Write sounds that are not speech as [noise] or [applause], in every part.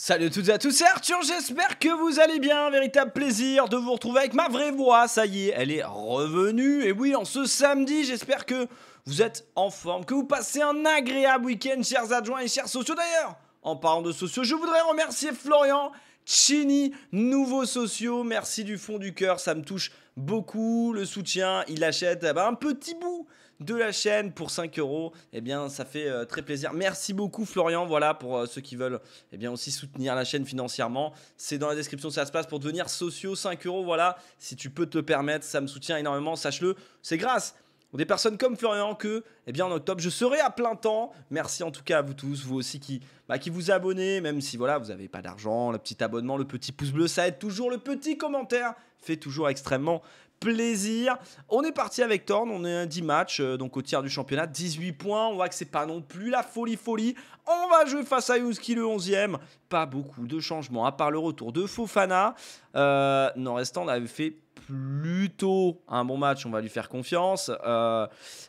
Salut à toutes et à tous, c'est Arthur, j'espère que vous allez bien, véritable plaisir de vous retrouver avec ma vraie voix, ça y est, elle est revenue, et oui, en ce samedi, j'espère que vous êtes en forme, que vous passez un agréable week-end, chers adjoints et chers sociaux d'ailleurs. En parlant de sociaux, je voudrais remercier Florian Chini, nouveau sociaux, merci du fond du cœur, ça me touche beaucoup, le soutien, il achète eh ben, un petit bout de la chaîne pour 5 euros. Eh bien, ça fait euh, très plaisir. Merci beaucoup, Florian. Voilà, pour euh, ceux qui veulent eh bien, aussi soutenir la chaîne financièrement. C'est dans la description, ça se passe pour devenir sociaux. 5 euros, voilà. Si tu peux te permettre, ça me soutient énormément. Sache-le, c'est grâce des personnes comme Florian que, eh bien, en octobre, je serai à plein temps. Merci en tout cas à vous tous, vous aussi qui, bah, qui vous abonnez, même si voilà, vous n'avez pas d'argent, le petit abonnement, le petit pouce bleu, ça aide toujours. Le petit commentaire fait toujours extrêmement plaisir. On est parti avec Thorn, on est à 10 matchs, euh, donc au tiers du championnat, 18 points, on voit que c'est pas non plus la folie folie. On va jouer face à Youski le 11ème, pas beaucoup de changements, à part le retour de Fofana. Euh, restant on avait fait plutôt un bon match, on va lui faire confiance. Euh,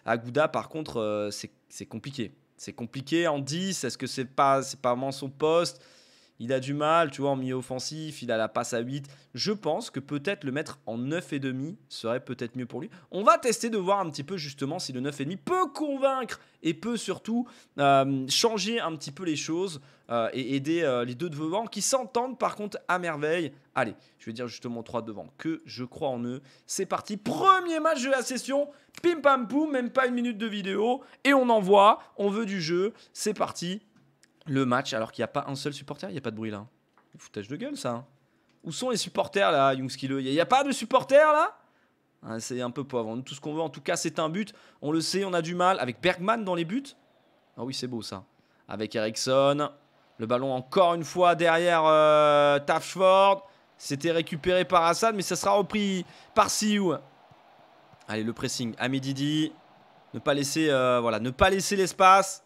gouda par contre, euh, c'est compliqué. C'est compliqué en 10, est-ce que c'est pas, pas vraiment son poste il a du mal, tu vois, en milieu offensif, il a la passe à 8. Je pense que peut-être le mettre en 9,5 serait peut-être mieux pour lui. On va tester de voir un petit peu justement si le 9,5 peut convaincre et peut surtout euh, changer un petit peu les choses euh, et aider euh, les deux devant qui s'entendent par contre à merveille. Allez, je vais dire justement trois devant que je crois en eux. C'est parti, premier match de la session, pim pam poum, même pas une minute de vidéo et on en voit, on veut du jeu, c'est parti le match alors qu'il n'y a pas un seul supporter, il n'y a pas de bruit là. Foutage de gueule ça. Hein. Où sont les supporters là, Youngskill? Il n'y a, pas de supporters là ah, C'est un peu pauvre. Tout ce qu'on veut en tout cas, c'est un but. On le sait, on a du mal. Avec Bergman dans les buts. Ah oui, c'est beau ça. Avec Ericsson. Le ballon encore une fois derrière euh, Tafford. C'était récupéré par Assad, mais ça sera repris par Siou. Allez, le pressing. Amididi. Ne pas laisser, euh, voilà, ne pas laisser l'espace.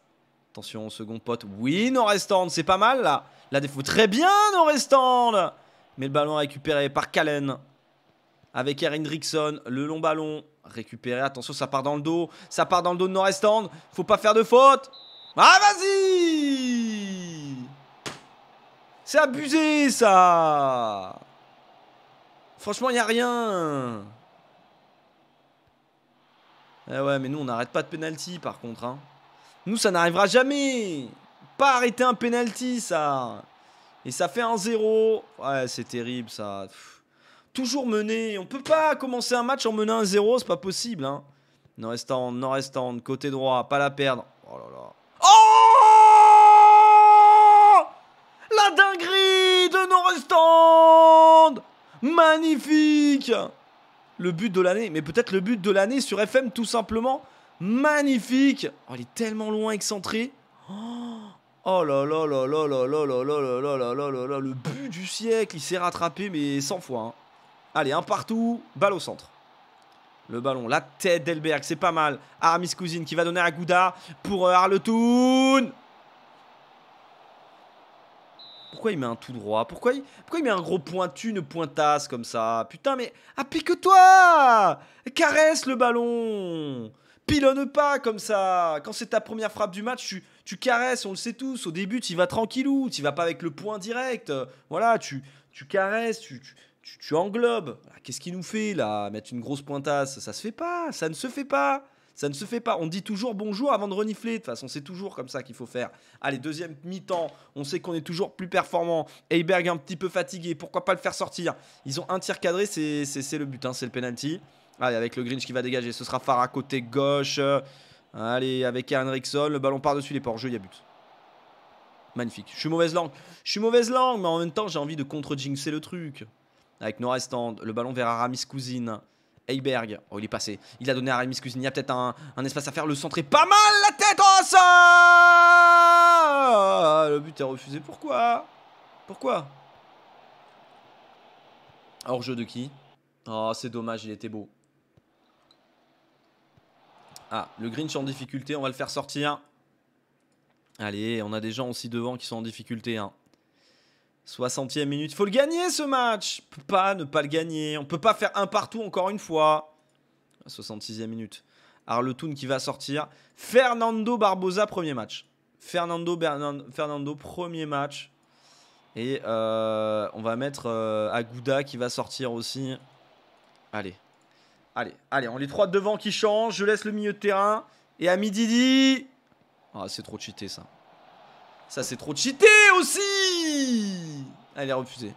Attention, second pote. Oui, Norestand, c'est pas mal là. La défaut très bien, Norestand. Mais le ballon récupéré par Kallen. Avec Erin Rickson, le long ballon récupéré. Attention, ça part dans le dos. Ça part dans le dos de Norestand. Faut pas faire de faute. Ah, vas-y C'est abusé, ça Franchement, il n'y a rien. Eh ouais, mais nous, on n'arrête pas de penalty, par contre. Hein. Nous, ça n'arrivera jamais. Pas arrêter un penalty, ça. Et ça fait un 0. Ouais, c'est terrible, ça. Toujours mené. On peut pas commencer un match en menant un 0. C'est pas possible, hein. nord côté droit. Pas la perdre. Oh là là. Oh La dinguerie de nord Magnifique Le but de l'année. Mais peut-être le but de l'année sur FM, tout simplement. Magnifique Oh, il est tellement loin excentré. Oh là là là là là là là là là là là là là Le but du siècle, il s'est rattrapé mais 100 fois. Allez, un partout, balle au centre. Le ballon, la tête d'Elberg, c'est pas mal. Aramis Cousine qui va donner à Gouda pour Arletoun. Pourquoi il met un tout droit pourquoi il, pourquoi il met un gros pointu, une pointasse comme ça Putain, mais applique-toi Caresse le ballon pilonne pas comme ça. Quand c'est ta première frappe du match, tu, caresses, on le sait tous. Au début, tu vas tranquillou, tu vas pas avec le point direct. Voilà, tu, tu caresses, tu, tu, englobes. Qu'est-ce qu'il nous fait là Mettre une grosse pointasse, ça se fait pas, ça ne se fait pas. Ça ne se fait pas. On dit toujours bonjour avant de renifler. De toute façon, c'est toujours comme ça qu'il faut faire. Allez, deuxième mi-temps. On sait qu'on est toujours plus performant. Heiberg un petit peu fatigué. Pourquoi pas le faire sortir Ils ont un tir cadré. C'est le but. Hein. c'est le penalty. Allez, avec le Grinch qui va dégager, ce sera à côté gauche. Euh, allez, avec Henriksson. le ballon par-dessus les ports, jeu, il y a but. Magnifique. Je suis mauvaise langue. Je suis mauvaise langue, mais en même temps, j'ai envie de contre-jinxer le truc. Avec Nora le ballon vers Aramis Cousine. Heyberg, oh il est passé, il a donné à Aramis Cousine, il y a peut-être un, espace à faire, le centre pas mal, la tête, en ça Le but est refusé, pourquoi Pourquoi Hors jeu de qui Oh c'est dommage, il était beau. Ah, le Grinch en difficulté, on va le faire sortir. Allez, on a des gens aussi devant qui sont en difficulté. 60e hein. minute, faut le gagner ce match. On pas ne pas le gagner. On peut pas faire un partout encore une fois. 66e minute. Arletoun qui va sortir. Fernando Barbosa, premier match. Fernando, Fernando premier match. Et euh, on va mettre euh, Aguda qui va sortir aussi. Allez, Allez, allez, on les trois devant qui change. Je laisse le milieu de terrain. Et à midi, Ah, c'est trop cheaté ça. Ça, c'est trop cheaté aussi Elle ah, est refusée.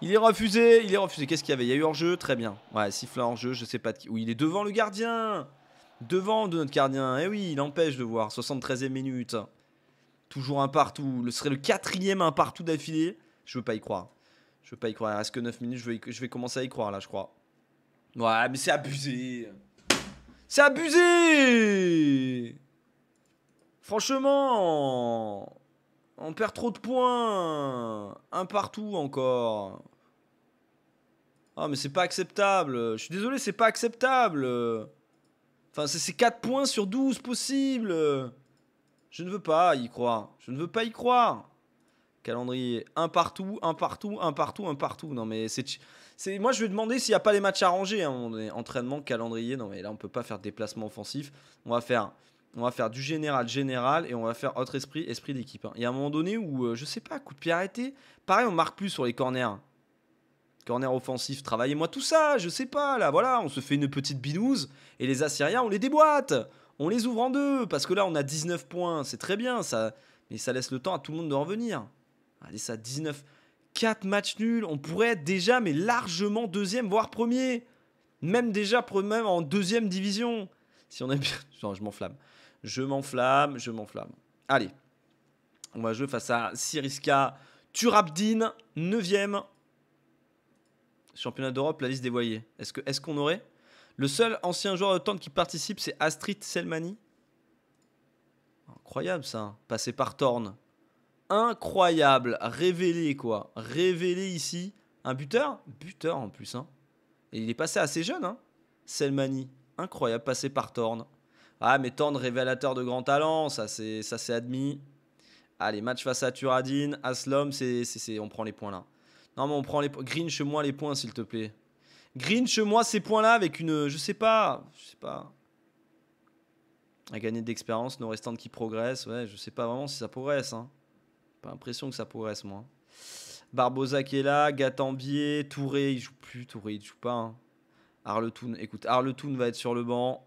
Il est refusé, il est refusé. Qu'est-ce qu'il y avait Il y a eu hors-jeu Très bien. Ouais, siffle hors-jeu, je sais pas de qui. il est devant le gardien Devant de notre gardien. Eh oui, il empêche de voir. 73e minute. Toujours un partout. Le serait le quatrième un partout d'affilée. Je veux pas y croire. Je veux pas y croire. Il reste que 9 minutes. je vais commencer à y croire là, je crois. Ouais, mais c'est abusé. C'est abusé Franchement, on perd trop de points. Un partout encore. oh, mais c'est pas acceptable. Je suis désolé, c'est pas acceptable. Enfin, c'est 4 points sur 12 possibles. Je ne veux pas y croire. Je ne veux pas y croire. Calendrier, un partout, un partout, un partout, un partout. Non, mais c'est moi je vais demander s'il n'y a pas les matchs arrangés. Hein. On entraînement, calendrier. Non, mais là on peut pas faire de déplacement offensif. On va faire, on va faire du général, général, et on va faire autre esprit, esprit d'équipe. Hein. Il y a un moment donné où euh, je sais pas, coup de pied arrêté. Pareil, on marque plus sur les corners. Corner offensif, travaillez-moi tout ça, je sais pas, là, voilà, on se fait une petite binouse, et les Assyriens, on les déboîte, on les ouvre en deux, parce que là, on a 19 points, c'est très bien, ça, mais ça laisse le temps à tout le monde de revenir. Allez, ça, 19, 4 matchs nuls, on pourrait être déjà, mais largement deuxième, voire premier. Même déjà, même en deuxième division. Si on aime bien. [laughs] je m'enflamme. Je m'enflamme, je m'enflamme. Allez. On va jouer face à Siriska Turabdin, 9 Championnat d'Europe, la liste dévoyée. Est-ce qu'on est aurait Le seul ancien joueur de tente qui participe, c'est Astrid Selmani. Incroyable ça. Passé par Torne incroyable. Révélé, quoi. Révélé ici. Un buteur Buteur en plus. Hein. Et il est passé assez jeune. Hein. Selmani. Incroyable. Passé par Thorn, Ah, mais Thorn, révélateur de grand talent. Ça, c'est, ça, c'est admis. Allez, match face à Turadin, Aslom, c'est, on prend les points là. Non, mais on prend les points. Grinch-moi les points, s'il te plaît. Grinch-moi ces points-là avec une. Je sais pas. Je sais pas à gagner d'expérience, nos restantes qui progressent. Ouais, je sais pas vraiment si ça progresse. Hein. Pas l'impression que ça progresse, moi. Barbosa qui est là, Gatambier, Touré, il joue plus, Touré, il joue pas. Hein. Arletoun, écoute, Arletoun va être sur le banc.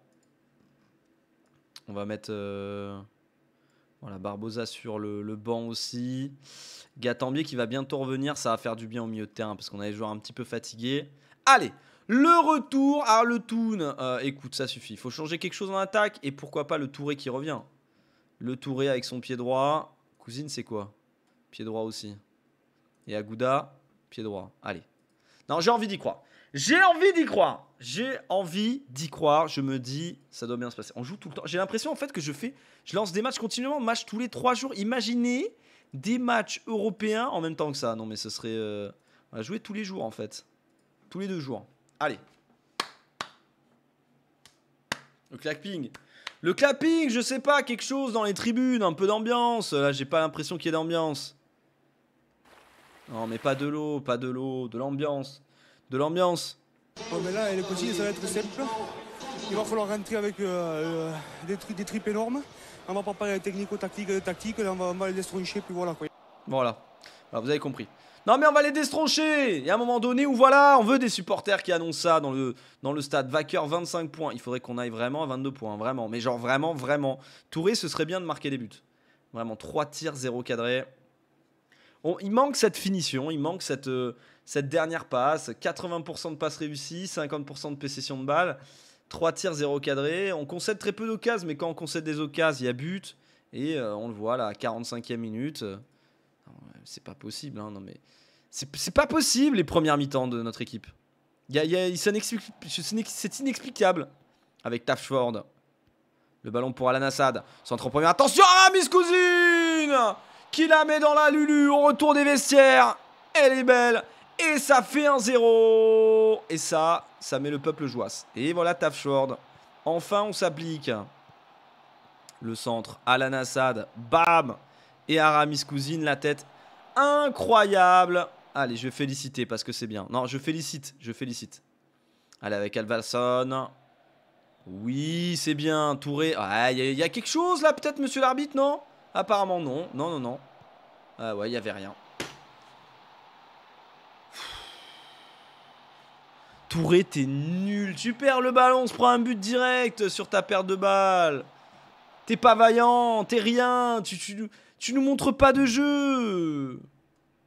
On va mettre euh, voilà, Barbosa sur le, banc aussi. Gatambier qui va bientôt revenir, ça va faire du bien au milieu de terrain parce qu'on a les un petit peu fatigué. Allez, le retour Arletoun. Euh, écoute, ça suffit. Il faut changer quelque chose en attaque et pourquoi pas le Touré qui revient. Le Touré avec son pied droit. Cousine, c'est quoi pied droit aussi. Et Agouda, pied droit. Allez. Non, j'ai envie d'y croire. J'ai envie d'y croire. J'ai envie d'y croire. Je me dis, ça doit bien se passer. On joue tout le temps. J'ai l'impression en fait que je fais, je lance des matchs continuellement, match tous les trois jours. Imaginez des matchs européens en même temps que ça. Non, mais ce serait, on euh, va jouer tous les jours en fait, tous les deux jours. Allez. Le clapping. Le clapping, je sais pas, quelque chose dans les tribunes, un peu d'ambiance. Là, j'ai pas l'impression qu'il y ait d'ambiance. Non, mais pas de l'eau, pas de l'eau, de l'ambiance. De l'ambiance. Oh, mais là, est possible, ça va être simple. Il va falloir rentrer avec euh, euh, des, des tripes énormes. On va préparer les technico-tactiques, tactique, on va, les destroncher, puis voilà Voilà. vous avez compris. Non mais on va les destroncher Il y a un moment donné où voilà, on veut des supporters qui annoncent ça dans le, dans le stade. Vaqueur 25 points. Il faudrait qu'on aille vraiment à 22 points, vraiment. Mais genre vraiment, vraiment. Touré, ce serait bien de marquer des buts. Vraiment, 3 tirs, 0 cadré il manque cette finition, il manque cette, euh, cette dernière passe. 80% de passes réussies, 50% de possession de balle, 3 tirs, 0 cadré. On concède très peu d'occases, mais quand on concède des occasions, il y a but. Et euh, on le voit là, 45e minute. Euh, c'est pas possible, hein, non mais. C'est pas possible les premières mi-temps de notre équipe. C'est inexplicable avec taford Le ballon pour Alan Assad. Centre en première. Attention à Miss Cousine qui la met dans la Lulu au retour des vestiaires. Elle est belle. Et ça fait un 0 Et ça, ça met le peuple joisse. Et voilà Tafshord. Enfin, on s'applique. Le centre, Alan Assad. Bam Et Aramis Cousine, la tête incroyable. Allez, je vais féliciter parce que c'est bien. Non, je félicite, je félicite. Allez, avec Alvalson. Oui, c'est bien. Touré. Il y, a quelque chose là, peut-être, monsieur l'arbitre, non Apparemment non, non, non, non. Ah ouais, il n'y avait rien. Touré, t'es nul. Tu perds le ballon, Tu se prend un but direct sur ta perte de balle. T'es pas vaillant, t'es rien. Tu, tu, nous montres pas de jeu.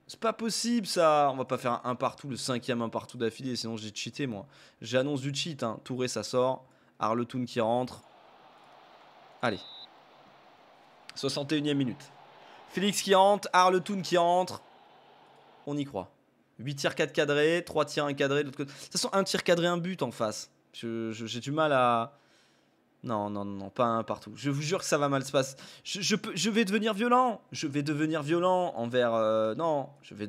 C'est pas possible ça. On va pas faire un partout, le cinquième un partout d'affilée, sinon j'ai cheaté moi. J'annonce du cheat. Hein. Touré, ça sort. Arletoun qui rentre. Allez, 61e minute. Félix qui entre, Arletoun qui entre. On y croit. 8 tirs 4 cadrés, 3 tirs 1 cadré. De toute façon, un tir cadré, un but en face. J'ai du mal à. Non, non, non, pas un partout. Je vous jure que ça va mal se passer. Je, vais devenir violent. Je vais devenir violent envers. Euh, non, je vais,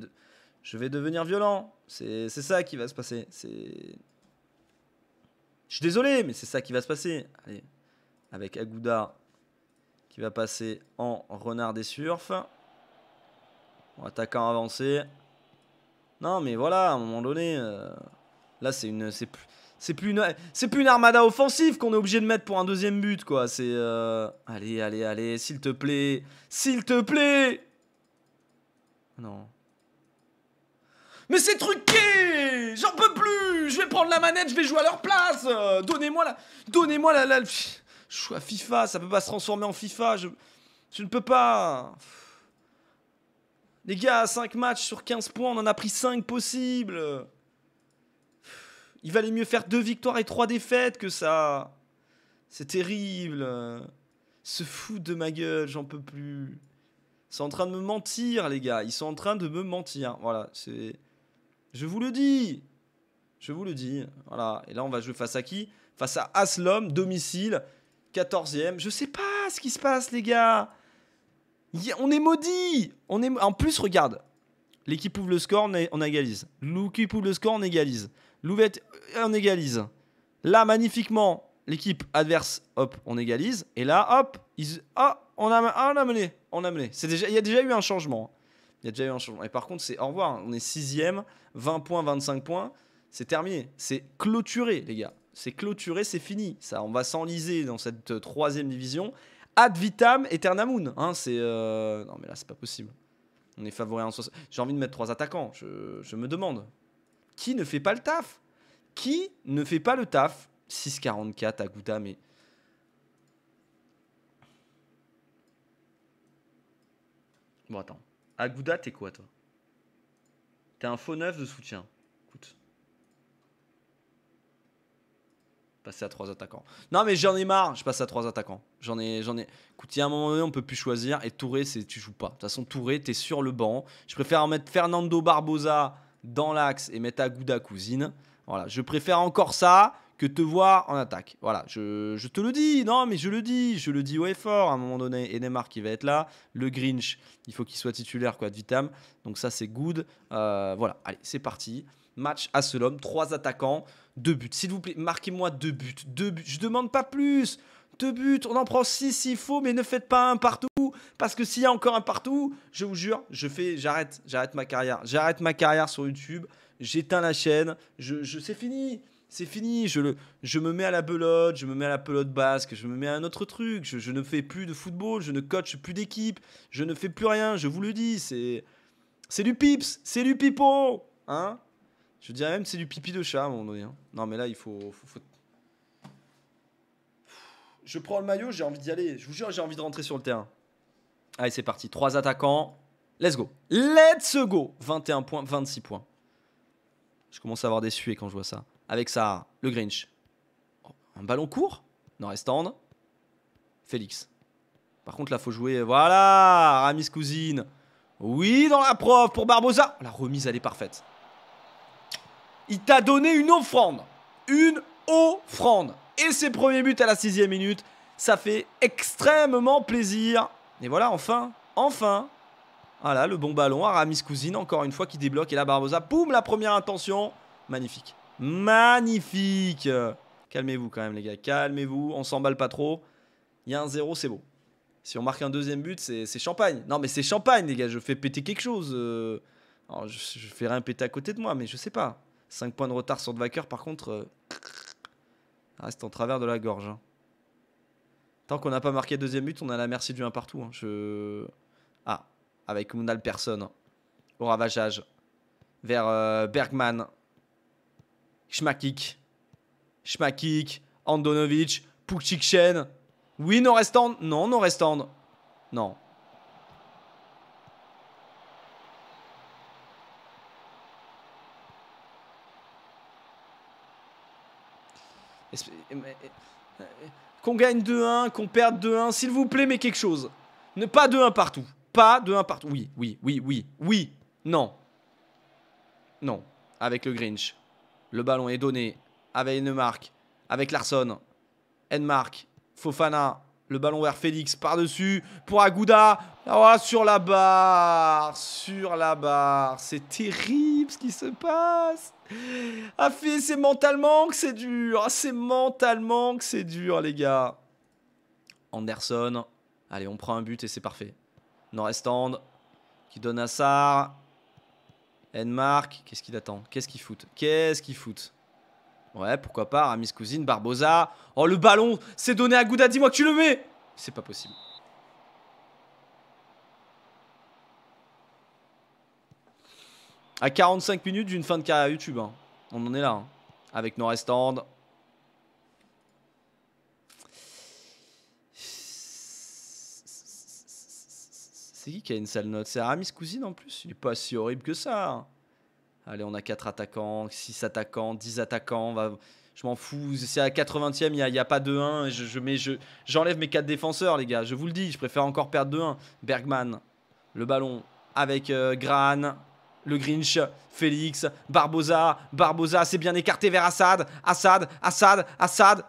je vais devenir violent. C'est ça qui va se passer. C'est. Je suis désolé, mais c'est ça qui va se passer. Allez, avec Agouda, il va passer en renard des surfs. attaquant avancé. Non, mais voilà, à un moment donné, euh, là, c'est une, c'est plus, c'est plus une, c'est plus une armada offensive qu'on est obligé de mettre pour un deuxième but, quoi. C'est, euh, allez, allez, allez, s'il te plaît, s'il te plaît. Non. Mais c'est truqué J'en peux plus Je vais prendre la manette, je vais jouer à leur place euh, Donnez-moi la... Donnez-moi la... la je suis à FIFA, ça peut pas se transformer en FIFA, je, ne peux pas. Les gars, 5 matchs sur 15 points, on en a pris 5 possibles. Il valait mieux faire 2 victoires et 3 défaites que ça. C'est terrible. Se fout de ma gueule, j'en peux plus. Ils sont en train de me mentir, les gars. Ils sont en train de me mentir. Voilà, c'est. Je vous le dis. Je vous le dis. Voilà. Et là, on va jouer face à qui Face à Aslom, domicile. 14e. Je sais pas ce qui se passe, les gars. On est maudit. On est... En plus, regarde. L'équipe ouvre le score, on égalise. L'équipe ouvre le score, on égalise. Louvette, euh, on égalise. Là, magnifiquement, l'équipe adverse, hop, on égalise. Et là, hop, ah, ah, on, a... mené. On a Déjà... Il y a déjà eu un changement. Il y a déjà eu un changement. Et par contre, c'est au revoir. Hein. On est 6 20 points, 25 points. C'est terminé. C'est clôturé, les gars c'est clôturé, c'est fini. Ça, on va s'enliser dans cette euh, troisième division. Ad vitam eternamun. Hein, c'est euh, non mais là c'est pas possible. On est favori J'ai envie de mettre trois attaquants. Je, me demande qui ne fait pas le taf. Qui ne fait pas le taf 6,44 à Gouda, mais Bon, attends. Aguda, t'es quoi, toi T'es un faux neuf de soutien. C'est à trois attaquants. Non, mais j'en ai marre, je passe à trois attaquants. J'en ai, j'en ai. Écoute, il y a un moment donné, on peut plus choisir. Et Touré, c'est, tu joues pas. De toute façon, Touré, tu es sur le banc. Je préfère mettre Fernando Barbosa dans l'axe et mettre Agouda Cousine. Voilà, je préfère encore ça que te voir en attaque. Voilà, je, je, te le dis, non, mais je le dis, je le dis haut et fort à un moment donné. Et Neymar qui va être là, le Grinch, il faut qu'il soit titulaire, quoi, de Vitam. Donc ça, c'est good. Euh, voilà, allez, c'est parti match à homme Trois attaquants, deux buts. S'il vous plaît, marquez-moi deux buts. Deux buts. Je demande pas plus. Deux buts. On en prend six s'il faut, mais ne faites pas un partout. Parce que s'il y a encore un partout, je vous jure, je fais, j'arrête, j'arrête ma carrière. J'arrête ma carrière sur YouTube. J'éteins la chaîne. Je, c'est fini. C'est fini, je, le, je me mets à la pelote, je me mets à la pelote basque, je me mets à un autre truc, je, ne fais plus de football, je ne coach plus d'équipe, je ne fais plus rien, je vous le dis, c'est, c'est du pips, c'est du pipeau, hein je dirais même c'est du pipi de chat à un hein. Non, mais là, il faut, Je prends le maillot, j'ai envie d'y aller. Je vous jure, j'ai envie de rentrer sur le terrain. Allez, c'est parti. Trois attaquants. Let's go. Let's go. 21 points, 26 points. Je commence à avoir des suées quand je vois ça. Avec ça, le Grinch. un ballon court Non, stand. Félix. Par contre, là, faut jouer. Voilà Ramis Cousine. Oui, dans la prof pour Barbosa. La remise, elle est parfaite il t'a donné une offrande. Une offrande. Et ses premiers buts à la sixième minute, ça fait extrêmement plaisir. Et voilà, enfin, enfin. Voilà, le bon ballon Aramis Cousine, encore une fois, qui débloque. Et là, Barbosa, poum, la première intention. Magnifique. Magnifique. Calmez-vous quand même, les gars. Calmez-vous. On s'emballe pas trop. Il y a un zéro, c'est beau. Si on marque un deuxième but, c'est champagne. Non, mais c'est champagne, les gars. Je fais péter quelque chose. Euh. je, ferai fais rien péter à côté de moi, mais je sais pas. 5 points de retard sur De Dvaker, par contre, euh, reste en travers de la gorge. Hein. Tant qu'on n'a pas marqué deuxième but, on a la merci du 1 partout. Hein. Je... Ah, avec Mounal personne. Au ravageage. Vers euh, Bergman. Schmakik. Schmakik. Andonovic. Pukchikchen. Oui, non restant. Non, non restant. Non. Euh, qu'on gagne 2-1, qu'on perde 2-1, s'il vous plaît, mais quelque chose. pas 2-1 partout. Pas 2-1 partout. Oui, oui, oui, oui, oui. Non. Non. Avec le Grinch. Le ballon est donné avec Enemark, avec Larson. Enmark, Fofana, le ballon vers Félix par-dessus pour Agouda. Ah sur la barre, sur la barre. C'est terrible ce qui se passe. Ah, c'est mentalement que c'est dur. Ah, c'est mentalement que c'est dur, les gars. Anderson. Allez, on prend un but et c'est parfait. Norestand qui donne à Sarr. Enmark. Qu'est-ce qu'il attend Qu'est-ce qu'il fout Qu'est-ce qu'il fout Ouais, pourquoi pas, Aramis Cousine, Barbosa. Oh, le ballon, c'est donné à Gouda, dis-moi que tu le mets C'est pas possible. À 45 minutes d'une fin de carrière YouTube. Hein. On en est là. Hein. Avec nos restants. C'est qui qui a une sale note C'est Aramis Cousine en plus Il est pas si horrible que ça. Hein. Allez, on a 4 attaquants, 6 attaquants, 10 attaquants. je m'en fous. C'est à 80e, il n'y a, pas 2-1. je, mets, je, j'enlève mes 4 défenseurs, les gars. Je vous le dis, je préfère encore perdre 2-1. Bergman, le ballon avec euh, Gran. Le Grinch, Félix, Barbosa, Barbosa, c'est bien écarté vers Assad, Assad, Assad, Assad,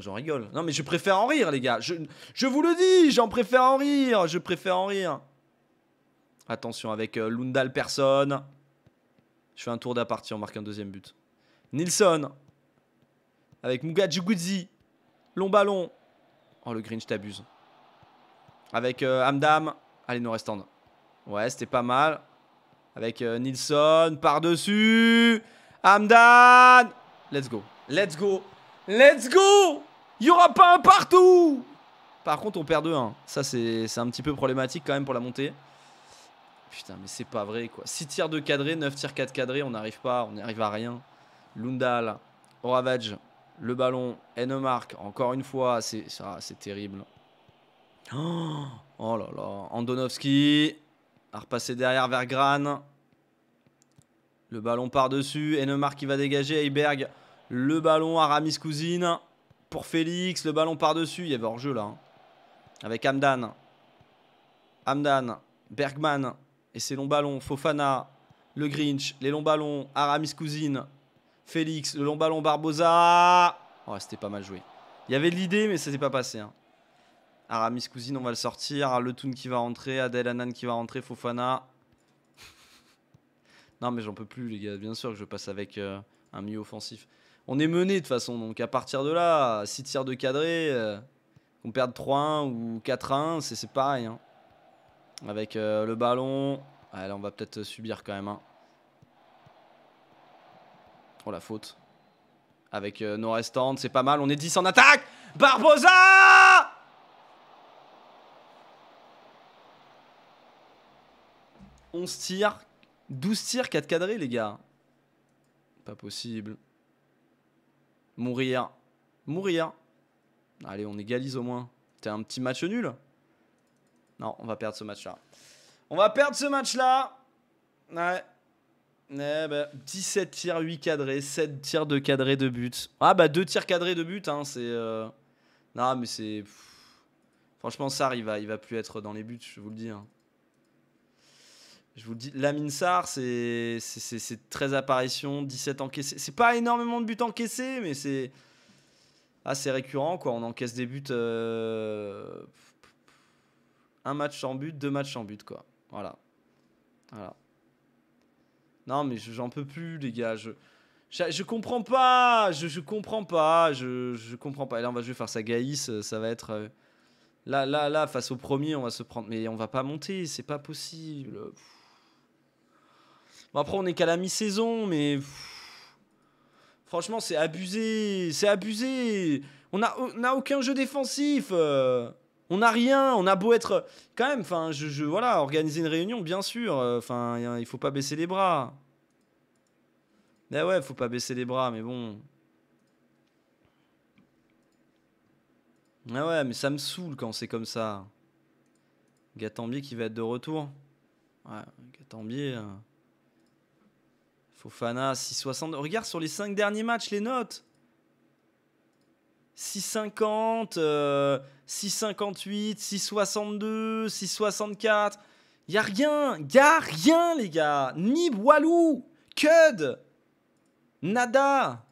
j'en rigole. Non, mais je préfère en rire, les gars. Je, je vous le dis, j'en préfère en rire. Je préfère en rire. Attention avec euh, Lundal personne. Je fais un tour d'apparti, on marque un deuxième but. Nilsson. Avec Muga Long ballon. Oh, le Grinch t'abuse. Avec euh, Amdam. Allez, nous restons. Ouais, c'était pas mal. Avec euh, Nilsson. Par-dessus. Amdam. Let's go. Let's go. Let's go il n'y aura pas un partout Par contre, on perd 2-1. Ça, c'est un petit peu problématique quand même pour la montée. Putain, mais c'est pas vrai, quoi. 6 tirs de cadré, 9 tirs 4 cadrés, on n'arrive pas, on n'y arrive à rien. Lundal, Ravage, le ballon, Enemark, encore une fois, c'est terrible. Oh, là là, Andonovski, à repasser derrière vers Gran. Le ballon par-dessus, Enemark qui va dégager, Heiberg, le ballon, Aramis Cousine pour Félix. Le ballon par-dessus. Il y avait hors-jeu là. Hein. Avec Hamdan. Hamdan. Bergman. Et ses longs ballons. Fofana. Le Grinch. Les longs ballons. Aramis Cousine. Félix. Le long ballon Barbosa. Oh, c'était pas mal joué. Il y avait de l'idée, mais ça s'est pas passé. Hein. Aramis Cousine, on va le sortir. Le qui va rentrer. Adel Anan qui va rentrer. Fofana. non, mais j'en peux plus, les gars. Bien sûr que je passe avec euh, un milieu offensif on est mené de toute façon. Donc à partir de là, 6 tirs de cadré, euh, qu'on perde 3-1 ou 4-1, c'est pareil. Hein. Avec euh, le ballon. Ah, là, on va peut-être subir quand même. un. Oh la faute. Avec euh, nos restantes, c'est pas mal. On est 10 en attaque Barbosa On se tire 12 tirs, 4 cadrés, les gars. Pas possible. Mourir. Mourir. Allez, on égalise au moins. T'es un petit match nul Non, on va perdre ce match-là. On va perdre ce match-là. Ouais. 17 eh ben, tirs, 8 cadrés, 7 tirs de cadrés de but. Ah bah 2 tirs cadrés de but, hein, c'est... Euh, non mais c'est... Franchement, Sar, il va, il va plus être dans les buts, je vous le dis. Hein je vous le dis, Lamine sar c'est 13 apparitions, 17 encaissés. C'est pas énormément de buts encaissés, mais c'est assez récurrent. Quoi. On encaisse des buts. Euh, un match sans but, deux matchs sans but. Quoi. Voilà. voilà. Non, mais j'en peux plus, les gars. Je, je, comprends pas. Je, comprends pas. Je, comprends pas. Et là, on va jouer faire ça, Gaïs. Ça va être. Euh, là, là, là, face au premier, on va se prendre. Mais on va pas monter. C'est pas possible. Bon, après, on est qu'à la mi-saison, mais. franchement, c'est abusé. C'est abusé. On n'a on a aucun jeu défensif. Euh. on n'a rien. On a beau être. Quand même, enfin, je, je, voilà, organiser une réunion, bien sûr. Euh, enfin, il faut pas baisser les bras. mais eh ouais, faut pas baisser les bras, mais bon. Ah ouais, mais ça me saoule quand c'est comme ça. Gatambier qui va être de retour. Ouais, Gatambier. Euh. Fofana, 6,60. Regarde sur les 5 derniers matchs les notes. 6,50, 6,58, 6,62, 6,64. Y'a rien, y rien les gars. Ni Walou, Cud, Nada,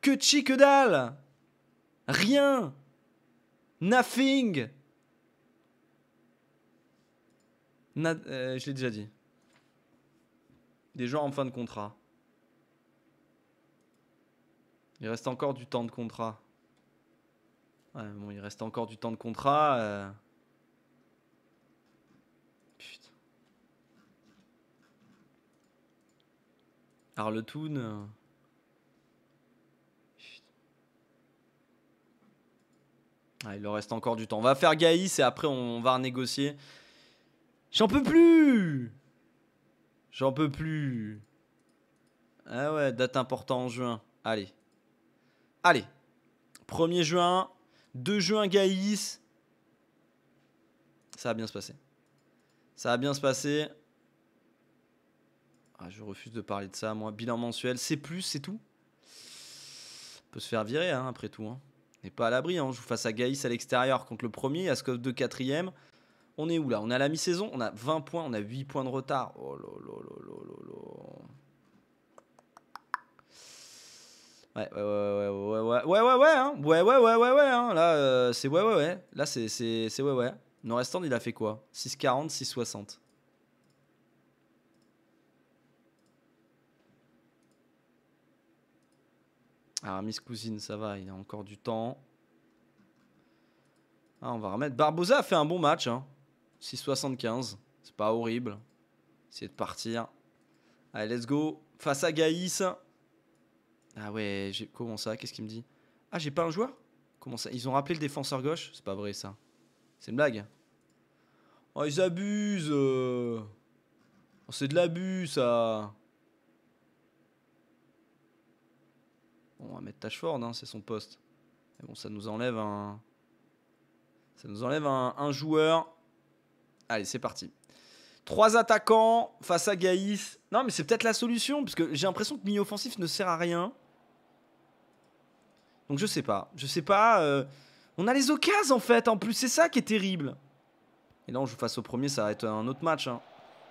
que chi dalle. Rien. Nothing. Euh, je l'ai déjà dit. Des gens en fin de contrat. Il reste encore du temps de contrat. Ouais, bon, il reste encore du temps de contrat. Euh. Putain. Arletoun. Euh. Ah, il leur reste encore du temps. On va faire Gaïs et après on va renégocier. J'en peux plus J'en peux plus. Ah ouais, date importante en juin. Allez. Allez, 1er juin, 2 juin Gaïs. Ça va bien se passer. Ça va bien se passer. Ah, je refuse de parler de ça, moi. Bilan mensuel, c'est plus, c'est tout. On peut se faire virer, hein, après tout. Hein. On n'est pas à l'abri. Hein. Je joue face à Gaïs à l'extérieur contre le premier, à que de quatrième. On est où là On a la mi-saison, on a 20 points, on a 8 points de retard. Oh là Ouais, ouais, ouais, ouais, ouais, ouais, ouais, ouais, ouais, ouais, ouais, ouais, ouais, là, c'est ouais, ouais, ouais, là, c'est, c'est, c'est ouais, ouais. restant il a fait quoi 6,40, 6,60. Ah, Miss Cousine, ça va, il a encore du temps. Ah, on va remettre. Barbosa a fait un bon match. Hein. 6,75. C'est pas horrible. c'est de partir. Allez, let's go. Face à Gaïs. Ah ouais, comment ça Qu'est-ce qu'il me dit Ah, j'ai pas un joueur Comment ça Ils ont rappelé le défenseur gauche C'est pas vrai ça. C'est une blague. Oh, ils abusent euh. oh, C'est de l'abus ça bon, On va mettre Tashford, hein, c'est son poste. Mais bon, ça nous enlève un. Ça nous enlève un, joueur. Allez, c'est parti. Trois attaquants face à Gaïs. Non, mais c'est peut-être la solution, parce que j'ai l'impression que mi offensif ne sert à rien. Donc je sais pas. Je sais pas. Euh, on a les occasions en fait. En plus, c'est ça qui est terrible. Et là, on joue face au premier. Ça va être un autre match. Hein.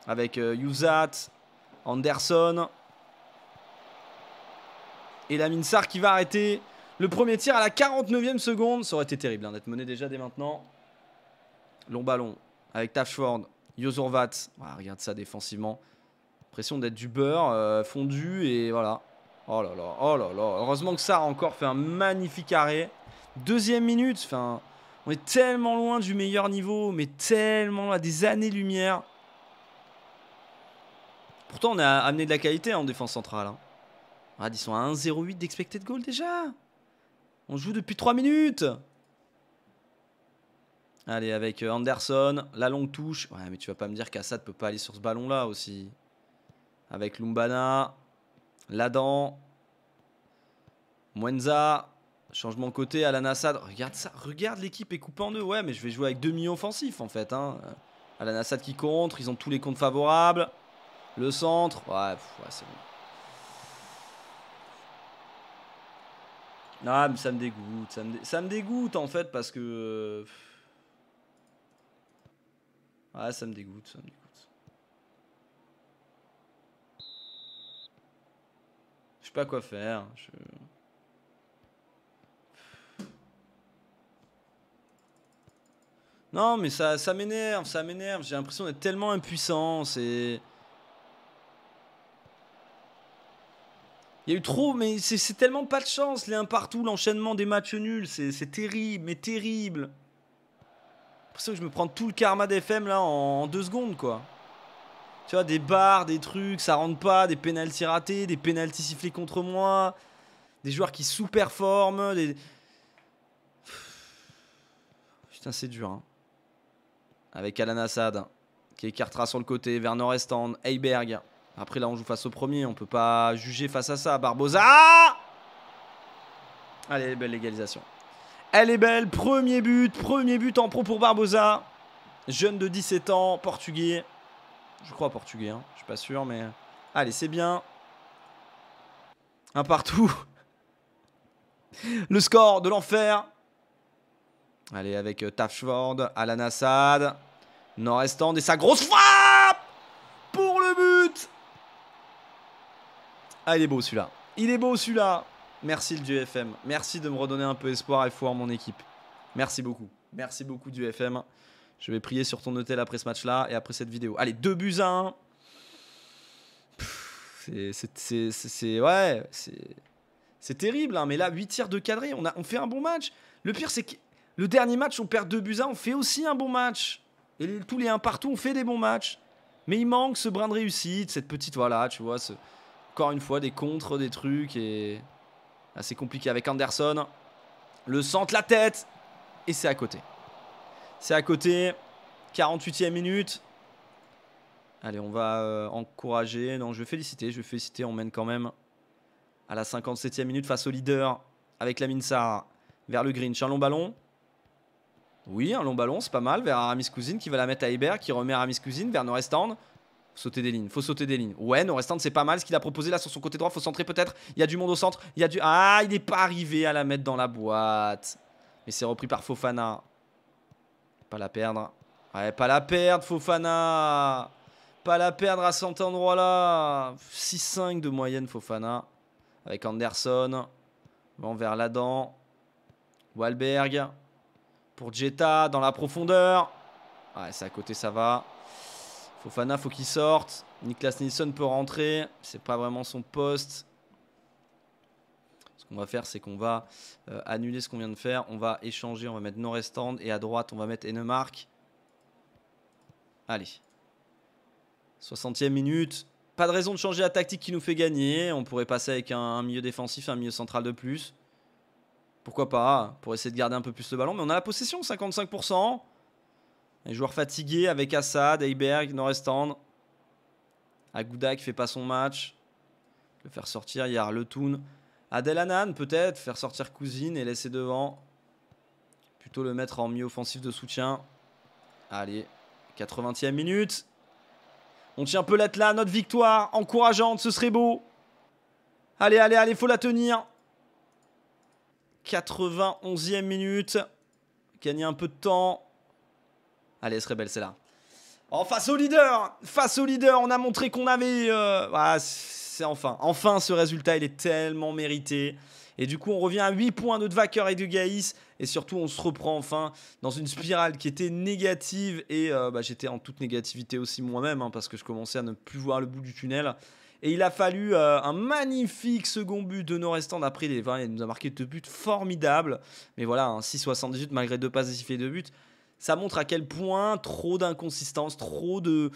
avec euh, Anderson. Et la Minsar qui va arrêter le premier tir à la 49e seconde. Ça aurait été terrible hein, d'être mené déjà dès maintenant. Long ballon avec Tashford, Yozurvat. Ah, regarde ça défensivement. Pression d'être du beurre euh, fondu et voilà. Oh là là, oh là là. Heureusement que ça a encore fait un magnifique arrêt. Deuxième minute, enfin, on est tellement loin du meilleur niveau, mais tellement loin, des années-lumière. Pourtant, on a amené de la qualité hein, en défense centrale. Hein. ils sont à 1,08 d'expected goal déjà. On joue depuis 3 minutes. Allez, avec euh, Anderson, la longue touche. Ouais, mais tu vas pas me dire qu'Assad peut pas aller sur ce ballon-là aussi. Avec Lumbana, Ladan. Mwenza. Changement de côté, Alan Assad. Regarde ça. Regarde l'équipe est coupée en deux. Ouais, mais je vais jouer avec demi-offensif en fait. Hein. Alan Assad qui contre. Ils ont tous les comptes favorables. Le centre. Ouais, c'est bon. Ah, mais ça me dégoûte. Ça me, ça me dégoûte en fait parce que. Euh, ouais, ça me dégoûte. Ça me dégoûte. quoi faire. Non, mais ça, ça m'énerve, ça m'énerve. J'ai l'impression d'être tellement impuissant. C'est. Il y a eu trop, mais c'est tellement pas de chance, les 1 partout, l'enchaînement des matchs nuls, c'est terrible, mais terrible. pour ça que je me prends tout le karma d'FM là en, en deux secondes, quoi. Tu vois, des bars, des trucs, ça rentre pas, des pénalties ratés, des pénalties sifflés contre moi, des joueurs qui sous-performent, des... Putain, c'est dur. Hein. Avec Alan Assad, qui écartera sur le côté, vers Nord-Estand, Heiberg. Après, là, on joue face au premier, on peut pas juger face à ça. Barbosa Allez, belle l'égalisation. Elle est belle, premier but, premier but en pro pour Barbosa. Jeune de 17 ans, portugais. Je crois portugais, hein. je suis pas sûr, mais... Allez, c'est bien. Un partout. Le score de l'enfer. Allez, avec euh, Tafshvord, Alan Assad, Nord-Estand et sa grosse frappe pour le but. Ah, il est beau celui-là. Il est beau celui-là. Merci le Dieu FM. Merci de me redonner un peu espoir et foi à mon équipe. Merci beaucoup. Merci beaucoup du FM. Je vais prier sur ton hôtel après ce match-là et après cette vidéo. Allez, 2 buts 1. C'est. Ouais, c'est terrible, hein, mais là, 8 tirs, de cadré, on, a, on fait un bon match. Le pire, c'est que le dernier match, on perd 2 buts 1, on fait aussi un bon match. Et tous les 1 partout, on fait des bons matchs. Mais il manque ce brin de réussite, cette petite. Voilà, tu vois, encore une fois, des contres, des trucs, et. Assez compliqué avec Anderson. Le centre, la tête, et c'est à côté. C'est à côté. 48e minute. Allez, on va euh, encourager. Non, je vais féliciter. Je vais féliciter. On mène quand même à la 57e minute face au leader avec la Minsar vers le Grinch. Un long ballon. Oui, un long ballon, c'est pas mal. Vers Aramis Cousine qui va la mettre à Hébert, qui remet Aramis Cousine vers Norestand. Sauter des lignes, faut sauter des lignes. Ouais, Norestand, c'est pas mal ce qu'il a proposé là sur son côté droit. Faut centrer peut-être. Il y a du monde au centre. Il y a du. Ah, il n'est pas arrivé à la mettre dans la boîte. Mais c'est repris par Fofana. Pas la perdre. Ouais, pas la perdre, Fofana. Pas la perdre à cet endroit là. 6-5 de moyenne, Fofana. Avec Anderson. Vent vers Ladan. Wahlberg Pour Jetta dans la profondeur. Ouais, c'est à côté, ça va. Fofana, faut qu'il sorte. Niklas Nielsen peut rentrer. C'est pas vraiment son poste. On va faire, c'est qu'on va euh, annuler ce qu'on vient de faire. On va échanger, on va mettre Norestand. Et à droite, on va mettre Enemark. Allez. 60e minute. Pas de raison de changer la tactique qui nous fait gagner. On pourrait passer avec un, milieu défensif, un milieu central de plus. Pourquoi pas Pour essayer de garder un peu plus le ballon. Mais on a la possession, 55%. Les joueurs fatigués avec Assad, Heiberg, Norestand. Agouda qui fait pas son match. Le faire sortir, il y a Adèle peut-être, faire sortir Cousine et laisser devant. Plutôt le mettre en milieu offensif de soutien. Allez, 80e minute. On tient peu l'être là, notre victoire encourageante, ce serait beau. Allez, allez, allez, faut la tenir. 91e minute. Gagner un peu de temps. Allez, elle serait belle celle-là. Oh, face au leader Face au leader, on a montré qu'on avait... Euh, ah, enfin. Enfin, ce résultat, il est tellement mérité. Et du coup, on revient à 8 points de Vaqueur et de Gaïs. Et surtout, on se reprend enfin dans une spirale qui était négative. Et euh, bah, j'étais en toute négativité aussi moi-même, hein, parce que je commençais à ne plus voir le bout du tunnel. Et il a fallu euh, un magnifique second but de restants après les 20. Il nous a marqué deux buts formidables. Mais voilà, un 6-78 malgré deux passes décisives et deux buts. Ça montre à quel point trop d'inconsistance, trop de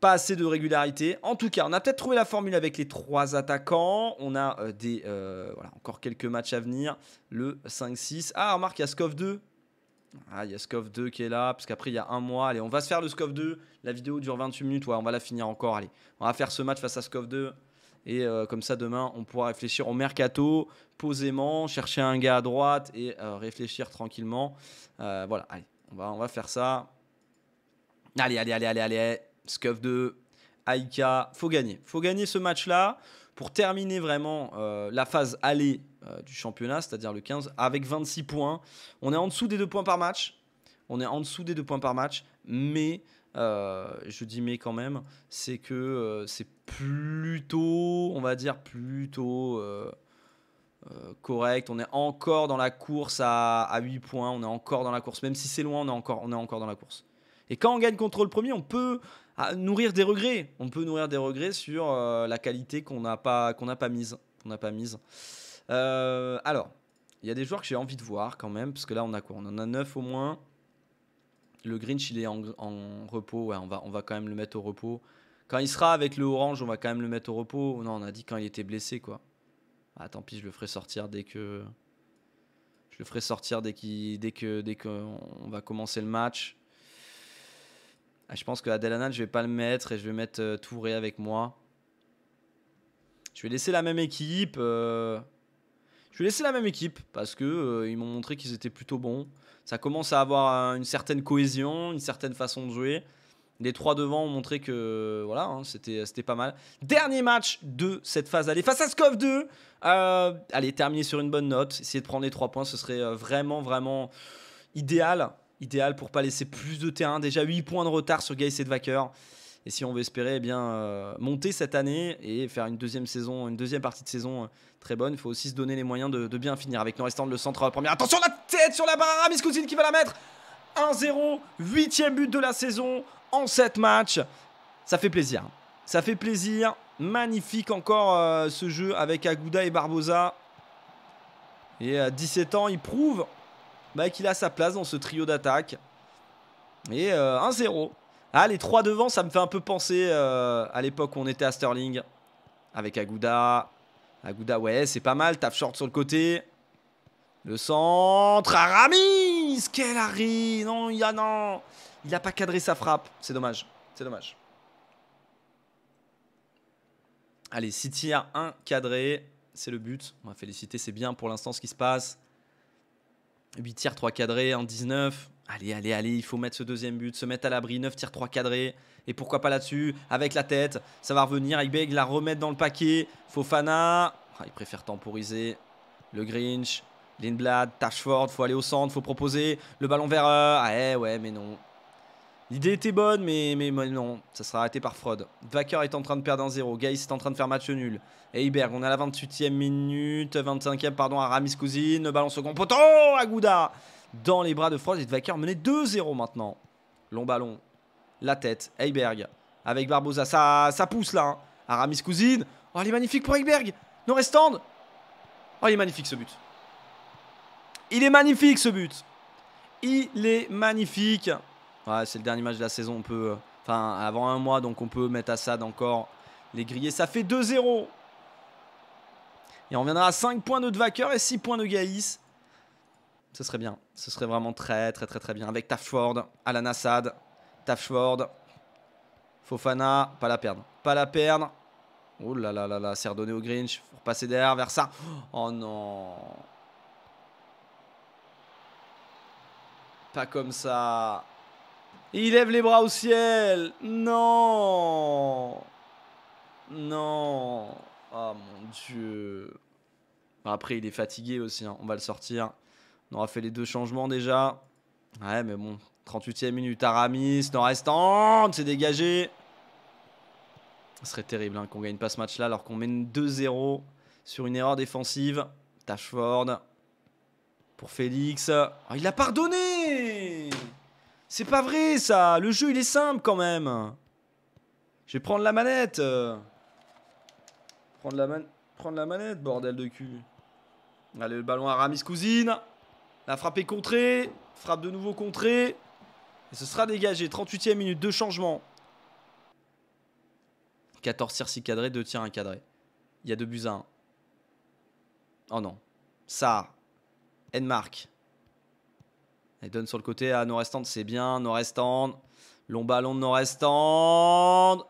pas assez de régularité. En tout cas, on a peut-être trouvé la formule avec les trois attaquants. On a euh, des, euh, voilà, encore quelques matchs à venir. Le 5-6. Ah, remarque, il y a 2. Ah, il y a scov 2 qui est là, parce qu'après, il y a un mois. Allez, on va se faire le scov 2. La vidéo dure 28 minutes. Ouais, on va la finir encore. Allez, on va faire ce match face à scov 2. Et euh, comme ça, demain, on pourra réfléchir au mercato, posément, chercher un gars à droite et réfléchir tranquillement. voilà, allez, on va, on va faire ça. Allez, allez, allez, allez, allez. Scuff 2, Aika, faut gagner. faut gagner ce match-là pour terminer vraiment euh, la phase aller euh, du championnat, c'est-à-dire le 15, avec 26 points. On est en dessous des deux points par match. On est en dessous des deux points par match, mais euh, je dis mais quand même, c'est que c'est plutôt, on va dire plutôt correct. On est encore dans la course à, 8 points, on est encore dans la course. Même si c'est loin, on est, encore, on est encore dans la course. Et quand on gagne contre le premier, on peut ah, nourrir des regrets. On peut nourrir des regrets sur euh, la qualité qu'on n'a pas, pas mise. n'a pas mise. Euh, alors, il y a des joueurs que j'ai envie de voir quand même, parce que là, on a quoi On en a 9 au moins. Le Grinch, il est en, repos. on va, on va quand même le mettre au repos. Quand il sera avec le orange, on va quand même le mettre au repos. Non, on a dit quand il était blessé, quoi. Ah, tant pis, je le ferai sortir dès que. Je le ferai sortir dès, dès que dès qu'on va commencer le match. Ah, je pense que je je vais pas le mettre et je vais mettre euh, Touré avec moi. Je vais laisser la même équipe. Euh, je vais laisser la même équipe parce que euh, ils m'ont montré qu'ils étaient plutôt bons. Ça commence à avoir une certaine cohésion, une certaine façon de jouer. Les trois devant ont montré que voilà, hein, c'était c'était pas mal. Dernier match de cette phase. Allez, face à Skov 2. allez, terminer sur une bonne note. Essayer de prendre les trois points, ce serait vraiment, vraiment idéal idéal pour pas laisser plus de terrain. Déjà 8 points de retard sur et de Wacker. Et si on veut espérer eh bien, euh, monter cette année et faire une deuxième saison, une deuxième partie de saison euh, très bonne, il faut aussi se donner les moyens de, bien finir avec de le centre première. Attention la tête sur la barre, Miscoutine qui va la mettre 1-0, huitième but de la saison en 7 matchs. Ça fait plaisir. Ça fait plaisir. Magnifique encore euh, ce jeu avec Aguda et Barbosa. Et à 17 ans, il prouve bah, qu'il a sa place dans ce trio d'attaque. Et 1-0. Euh, ah, les trois devant, ça me fait un peu penser euh, à l'époque où on était à Sterling. Avec Aguda. Aguda, ouais, c'est pas mal. Taf short sur le côté. Le centre. Aramis Quel arrêt Non, il a non Il a pas cadré sa frappe. C'est dommage. C'est dommage. Allez, City a un cadré. C'est le but. On va féliciter. C'est bien pour l'instant ce qui se passe. 8 tirs, 3 cadrés, en 19. Allez, allez, allez, il faut mettre ce deuxième but, se mettre à l'abri, 9 tirs, 3 cadrés. Et pourquoi pas là-dessus, avec la tête, ça va revenir, ibeg la remettre dans le paquet. Fofana, ah, il préfère temporiser. Le Grinch, Lindblad, Tashford, faut aller au centre, faut proposer. Le ballon vers... Euh, ah ouais, eh ouais, mais non, L'idée était bonne, mais, mais, non, ça sera arrêté par Freud. Vacker est en train de perdre un 0. Gaïs est en train de faire match nul. Heyberg, on à la 28e minute, 25e, pardon, à Ramis Cousine. Le ballon second poteau, à Gouda Dans les bras de Freud. et de menait 2-0 maintenant. Long ballon, la tête, Heyberg avec Barbosa. Ça, ça pousse là, Aramis hein, Cousine. Oh, il est magnifique pour Heiberg. Non restande. Oh, il est magnifique ce but. Il est magnifique ce but. Il est magnifique c'est le dernier match de la saison, on peut, euh, enfin avant un mois, donc on peut mettre Assad encore les griller. Ça fait 2-0. Et on reviendra à 5 points de vaqueur et 6 points de Gaïs. Ce serait bien. Ce serait vraiment très, très, très, très bien. Avec Tafford, Alan Assad, Tafford, Fofana. Pas la perdre. Pas la perdre. Oh là là là là, c'est redonné au Grinch. Faut passer derrière, vers ça. Oh non. Pas comme ça. Il lève les bras au ciel. Non. Non. Oh mon dieu. Bah, après, il est fatigué aussi. Hein. On va le sortir. On aura fait les deux changements déjà. Ouais, mais bon. 38 ème minute, Aramis. N'en restant C'est dégagé. Ce serait terrible qu'on hein, qu'on gagne pas ce match-là alors qu'on mène 2-0 sur une erreur défensive. Tashford. Pour Félix. Oh, il a pardonné c'est pas vrai ça Le jeu il est simple quand même Je vais prendre la manette Prendre la, manette, bordel de cul Allez, le ballon à Ramis Cousine La frappe est contrée Frappe de nouveau contrée Et ce sera dégagé, 38ème minute, de changement. 14 tirs 6 cadrés, 2 tirs 1 cadré Il y a 2 buts à 1 Oh non ça Enmark elle donne sur le côté à Norestand, c'est bien. Norestand, long ballon de Norestand.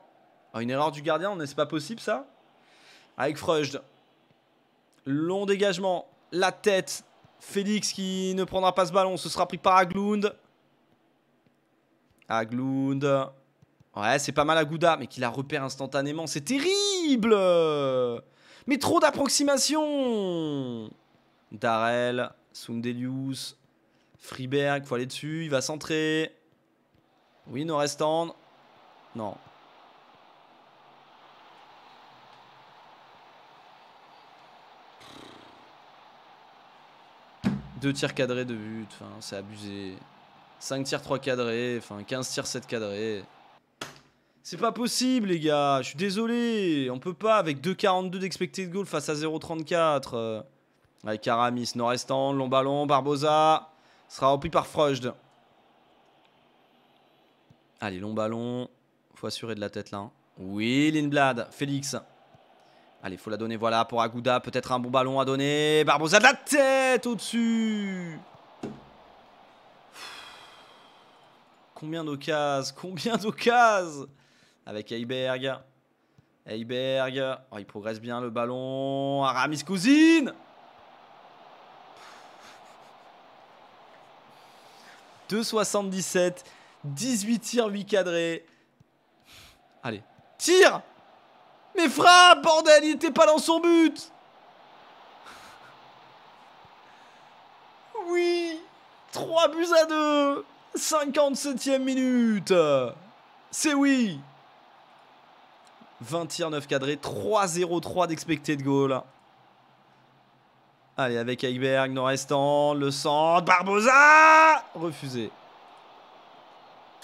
Ah, une erreur du gardien, n'est-ce pas possible ça Avec Freud. Long dégagement, la tête. Félix qui ne prendra pas ce ballon, ce sera pris par Aglund. Aglund. Ouais, c'est pas mal à Gouda, mais qu'il la repère instantanément. C'est terrible Mais trop d'approximations Darel, Sundelius, Friberg, faut aller dessus, il va centrer. Oui, est Non. Deux tirs cadrés de but, c'est abusé. 5 tirs 3 cadrés, enfin 15 tirs 7 cadrés. C'est pas possible les gars, je suis désolé, on peut pas avec 2,42 d'expected goal face à 0,34. Euh, avec Aramis, Norestan, long ballon, Barbosa sera rempli par Freud. Allez, long ballon. Faut assurer de la tête là. Hein. Oui, Lindblad, Félix. Allez, faut la donner, voilà, pour Agouda. Peut-être un bon ballon à donner. Barbosa de la tête au-dessus. Combien d'occases, combien d'occases Avec Heiberg. Heiberg. Oh, il progresse bien le ballon. Aramis Cousine 2,77. 18 tirs, 8 cadrés. Allez, tire Mais frappe, bordel, il n'était pas dans son but Oui 3 buts à 2 57 ème minute C'est oui 20 tirs, 9 cadrés, 3-0-3 d'expected goal. Allez, avec nous restons. le centre, Barbosa Refusé.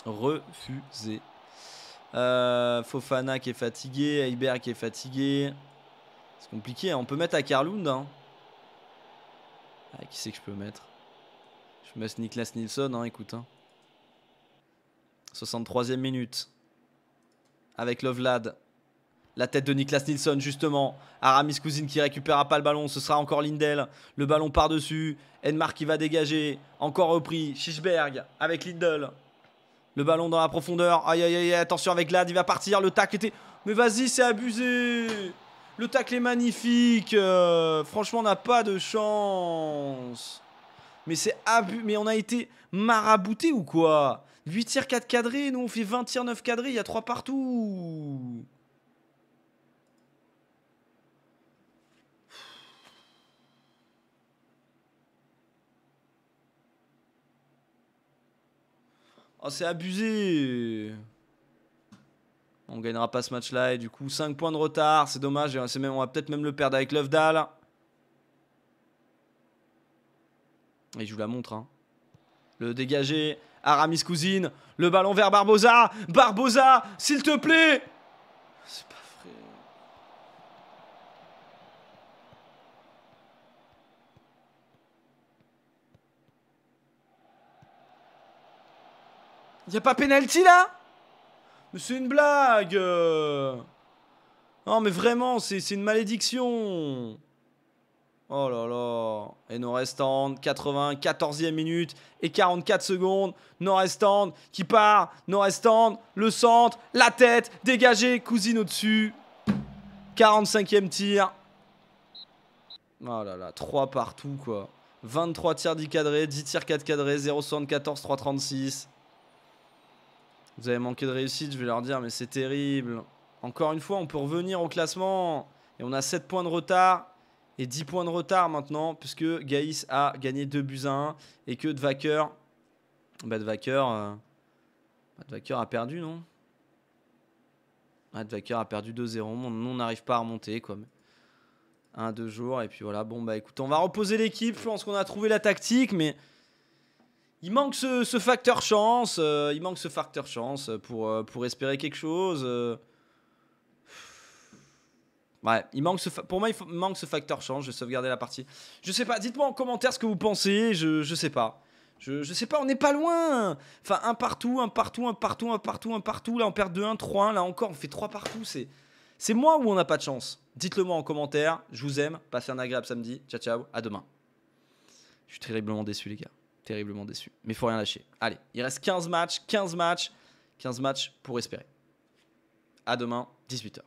Refusé. Euh, Fofana qui est fatigué, Heiberg qui est fatigué. C'est compliqué, hein. on peut mettre à Karlund. Hein. Ah, qui c'est que je peux mettre Je mets Niklas Nilsson, hein, écoute. 63 hein. ème minute. Avec Lovlad. La tête de Niklas Nilsson, justement. Aramis Cousine qui récupérera pas le ballon. Ce sera encore Lindel. Le ballon par-dessus. Enmar qui va dégager. Encore repris. Schisberg avec Lindel. Le ballon dans la profondeur. Aïe, aïe, aïe. Attention avec Glad. Il va partir. Le tac était. Mais vas-y, c'est abusé. Le tac est magnifique. Euh, franchement, on n'a pas de chance. Mais c'est abus. Mais on a été marabouté ou quoi 8 tirs 4 cadrés. Nous, on fait 20 tirs 9 cadrés. Il y a 3 partout. Ah, c'est abusé. On gagnera pas ce match-là et du coup 5 points de retard, c'est dommage. Et même, on va peut-être même le perdre avec et je vous la montre. Hein. Le dégager. Aramis Cousine. Le ballon vers barboza barboza s'il te plaît. C'est Y a pas pénalty là Mais c'est une blague euh. Non mais vraiment, c'est une malédiction Oh là là Et 80, 14 e minute et 44 secondes. Nord-Est-Stand qui part. Nord-Est-Stand, le centre, la tête, dégagé, cousine au-dessus. 45e tir. Oh là là, 3 partout quoi. 23 tirs 10 cadrés, 10 tirs 4 cadrés, 0,74, 3,36. Vous avez manqué de réussite, je vais leur dire, mais c'est terrible. Encore une fois, on peut revenir au classement. Et on a 7 points de retard et 10 points de retard maintenant, puisque Gaïs a gagné 2 buts 1 et que Dvaker. Bah, Dvaker. Euh, bah, a perdu, non De ah, Dvaker a perdu 2-0. on n'arrive pas à remonter, quoi. Un, deux jours, et puis voilà. Bon, bah écoute, on va reposer l'équipe. Je pense qu'on a trouvé la tactique, mais il manque ce, facteur chance. Euh, il manque ce facteur chance pour, euh, pour espérer quelque chose. Euh. Ouais, il manque ce pour moi, il manque ce facteur chance. Je vais sauvegarder la partie. Je sais pas, dites-moi en commentaire ce que vous pensez. Je, je sais pas. Je, je sais pas, on n'est pas loin. Enfin, un partout, un partout, un partout, un partout, un partout. Là, on perd 2-1, 3-1. Là encore, on fait 3 partout. C'est. moi ou on n'a pas de chance Dites-le moi en commentaire. Je vous aime. Passez un agréable samedi. Ciao, ciao. À demain. Je suis terriblement déçu, les gars terriblement déçu. Mais il faut rien lâcher. Allez, il reste 15 matchs, 15 matchs, 15 matchs pour espérer. À demain, 18h.